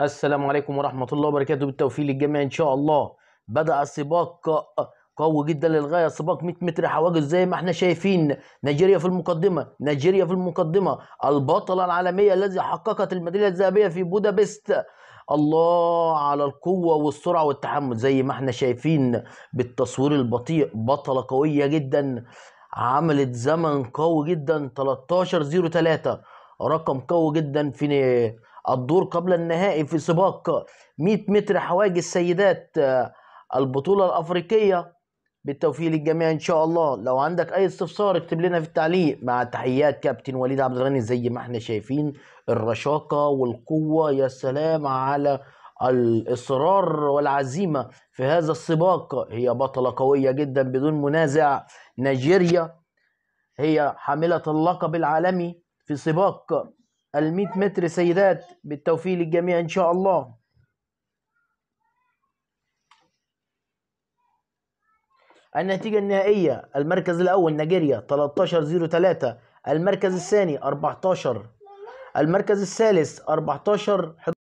السلام عليكم ورحمة الله وبركاته بالتوفيق للجميع إن شاء الله بدأ السباق آه، قوي جدا للغاية سباق 100 متر حواجز زي ما احنا شايفين نيجيريا في المقدمة نيجيريا في المقدمة البطلة العالمية الذي حققت الميدالية الذهبية في بودابست الله على القوة والسرعة والتحمل زي ما احنا شايفين بالتصوير البطيء بطلة قوية جدا عملت زمن قوي جدا 13 03 رقم قوي جدا في الدور قبل النهائي في سباق 100 متر حواجز سيدات آه، البطولة الأفريقية بالتوفيق للجميع إن شاء الله لو عندك أي استفسار اكتب لنا في التعليق مع تحيات كابتن وليد عبد الغني زي ما احنا شايفين الرشاقة والقوة يا سلام على الإصرار والعزيمة في هذا السباق هي بطلة قوية جدا بدون منازع نيجيريا هي حاملة اللقب العالمي في سباق المئة متر سيدات بالتوفيق للجميع إن شاء الله النتيجة النهائية المركز الأول نيجيريا 1303 المركز الثاني 14 المركز الثالث 14